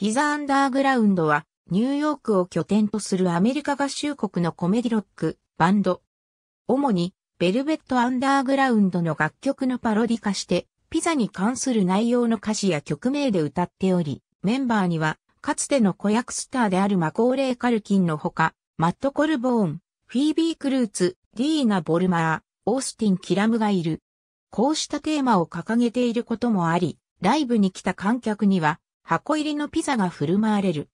ピザ・アンダーグラウンドは、ニューヨークを拠点とするアメリカ合衆国のコメディロック、バンド。主に、ベルベット・アンダーグラウンドの楽曲のパロディ化して、ピザに関する内容の歌詞や曲名で歌っており、メンバーには、かつての子役スターであるマコーレイ・カルキンのほか、マット・コルボーン、フィービー・クルーツ、ディーナ・ボルマー、オースティン・キラムがいる。こうしたテーマを掲げていることもあり、ライブに来た観客には、箱入りのピザが振る舞われる。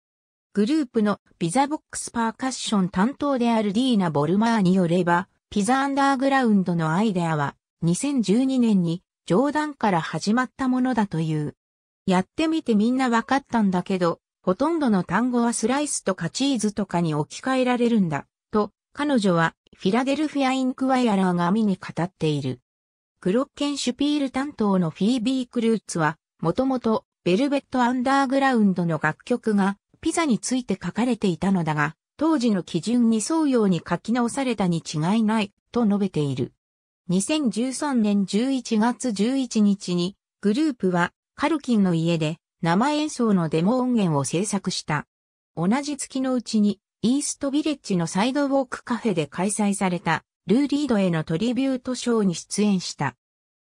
グループのピザボックスパーカッション担当であるディーナ・ボルマーによれば、ピザアンダーグラウンドのアイデアは2012年に冗談から始まったものだという。やってみてみんなわかったんだけど、ほとんどの単語はスライスとかチーズとかに置き換えられるんだ、と、彼女はフィラデルフィア・インクワイアラーが身に語っている。クロッケンシュピール担当のフィービー・クルーツは、もともとベルベット・アンダーグラウンドの楽曲がピザについて書かれていたのだが、当時の基準に沿うように書き直されたに違いないと述べている。2013年11月11日にグループはカルキンの家で生演奏のデモ音源を制作した。同じ月のうちにイーストビレッジのサイドウォークカフェで開催されたルーリードへのトリビュートショーに出演した。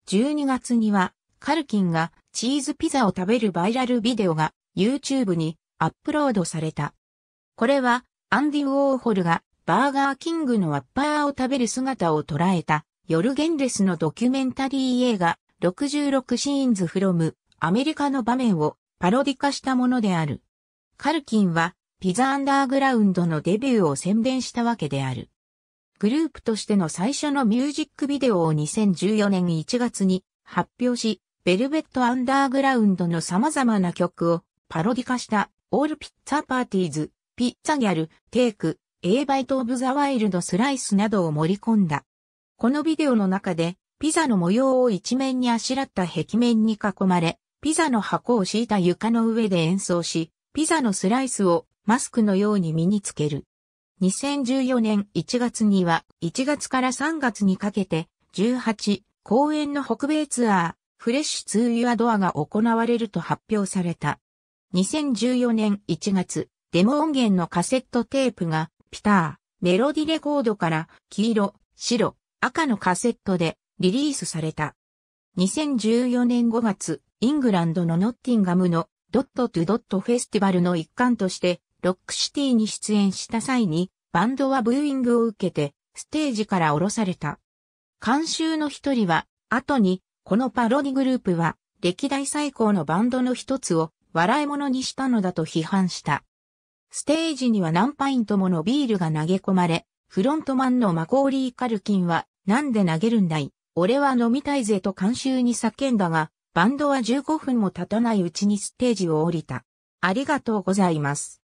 12月にはカルキンがチーズピザを食べるバイラルビデオが YouTube にアップロードされた。これはアンディ・ウォーホルがバーガーキングのワッパーを食べる姿を捉えたヨルゲンレスのドキュメンタリー映画66シーンズフロムアメリカの場面をパロディ化したものである。カルキンはピザアンダーグラウンドのデビューを宣伝したわけである。グループとしての最初のミュージックビデオを2014年1月に発表し、ベルベットアンダーグラウンドの様々な曲をパロディ化したオールピッツァパーティーズ、ピッツァギャル、テイク、A バイトオブザワイルドスライスなどを盛り込んだ。このビデオの中でピザの模様を一面にあしらった壁面に囲まれ、ピザの箱を敷いた床の上で演奏し、ピザのスライスをマスクのように身につける。2014年1月には1月から3月にかけて18公演の北米ツアー、フレッシュツーユアドアが行われると発表された。2014年1月、デモ音源のカセットテープが、ピター、メロディレコードから黄色、白、赤のカセットでリリースされた。2014年5月、イングランドのノッティンガムのドットトゥドットフェスティバルの一環として、ロックシティに出演した際に、バンドはブーイングを受けて、ステージから降ろされた。監修の一人は、後にこのパロディグループは、歴代最高のバンドの一つを、笑い物にしたのだと批判した。ステージには何パイントものビールが投げ込まれ、フロントマンのマコーリー・カルキンは、なんで投げるんだい俺は飲みたいぜと監修に叫んだが、バンドは15分も経たないうちにステージを降りた。ありがとうございます。